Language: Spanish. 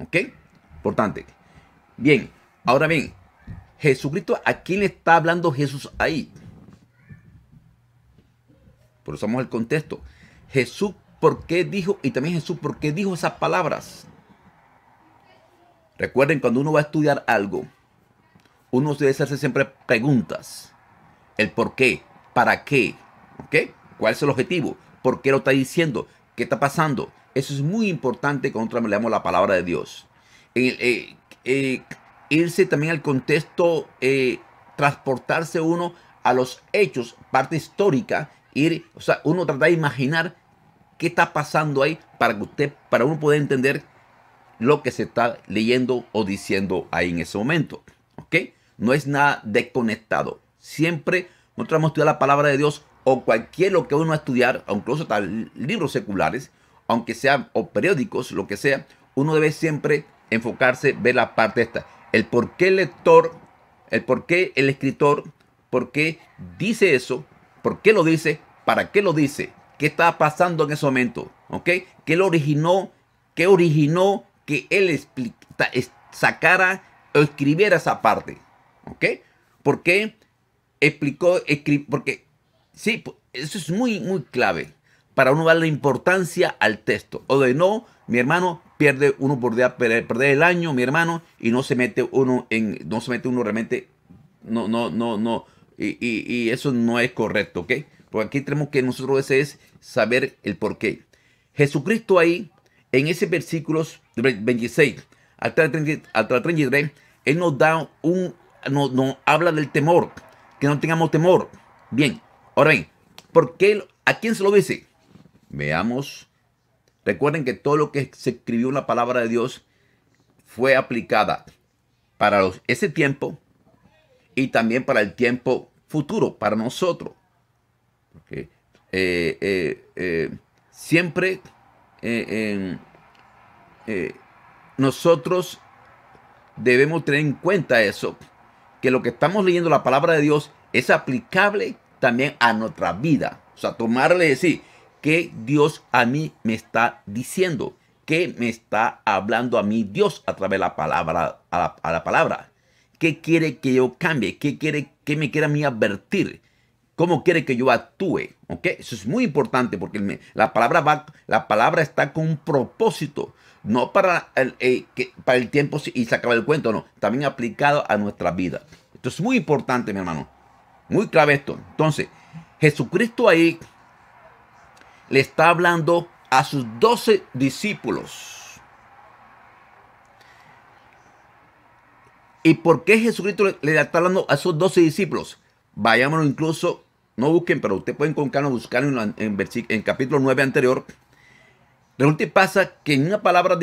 ¿Ok? Importante. Bien, ahora bien, Jesucristo, ¿a quién le está hablando Jesús ahí? Por eso vamos al contexto. Jesús, ¿por qué dijo? Y también Jesús, ¿por qué dijo esas palabras? Recuerden, cuando uno va a estudiar algo, uno debe hacerse siempre preguntas. El por qué, para qué, ¿ok? ¿Cuál es el objetivo? ¿Por qué lo está diciendo? ¿Qué está pasando? Eso es muy importante cuando leamos la palabra de Dios. Eh, eh, eh, irse también al contexto, transportarse uno a los hechos, parte histórica, ir, sea, uno trata de imaginar qué está pasando ahí para que usted, para uno pueda entender lo que se está leyendo o diciendo ahí en ese momento. ¿Ok? No es nada desconectado. Siempre nosotros vamos a estudiar la palabra de Dios o cualquier lo que uno va a estudiar, incluso libros seculares, aunque sean o periódicos, lo que sea, uno debe siempre enfocarse, ver la parte esta. El por qué el lector, el por qué el escritor, por qué dice eso, por qué lo dice, para qué lo dice, qué estaba pasando en ese momento, ¿ok? ¿Qué lo originó, qué originó que él sacara o escribiera esa parte, ¿ok? ¿Por qué explicó, porque sí, eso es muy, muy clave para uno darle importancia al texto. O de no, mi hermano, pierde uno por día, perder el año, mi hermano, y no se mete uno en, no se mete uno realmente, no, no, no, no, y, eso no es correcto, ¿ok? Porque aquí tenemos que nosotros ese es saber el por qué. Jesucristo ahí, en ese versículo 26 hasta 33, Él nos da un, nos, habla del temor, que no tengamos temor. Bien, ahora bien, ¿por qué, ¿a quién se lo dice? Veamos. Recuerden que todo lo que se escribió en la palabra de Dios fue aplicada para ese tiempo y también para el tiempo futuro, para nosotros. Porque eh, eh, eh, siempre nosotros debemos tener en cuenta eso, que lo que estamos leyendo la palabra de Dios es aplicable también a nuestra vida. O sea, tomarle y decir, ¿Qué Dios a mí me está diciendo, que me está hablando a mí Dios a través de la palabra, a la, palabra. ¿Qué quiere que yo cambie? ¿Qué quiere que me quiera a mí advertir? ¿Cómo quiere que yo actúe? Eso es muy importante porque la, palabra la palabra está con un propósito. No para el, eh, para el tiempo y se acaba el cuento, no. También aplicado a nuestra vida. Esto es muy importante, mi hermano. Muy clave esto. Entonces, Jesucristo ahí le está hablando a sus doce discípulos. ¿Y por qué Jesucristo le, está hablando a sus doce discípulos? Vayámonos incluso, no busquen, pero usted pueden con buscar en, en, en capítulo 9 anterior. Resulta y pasa que en una palabra dice,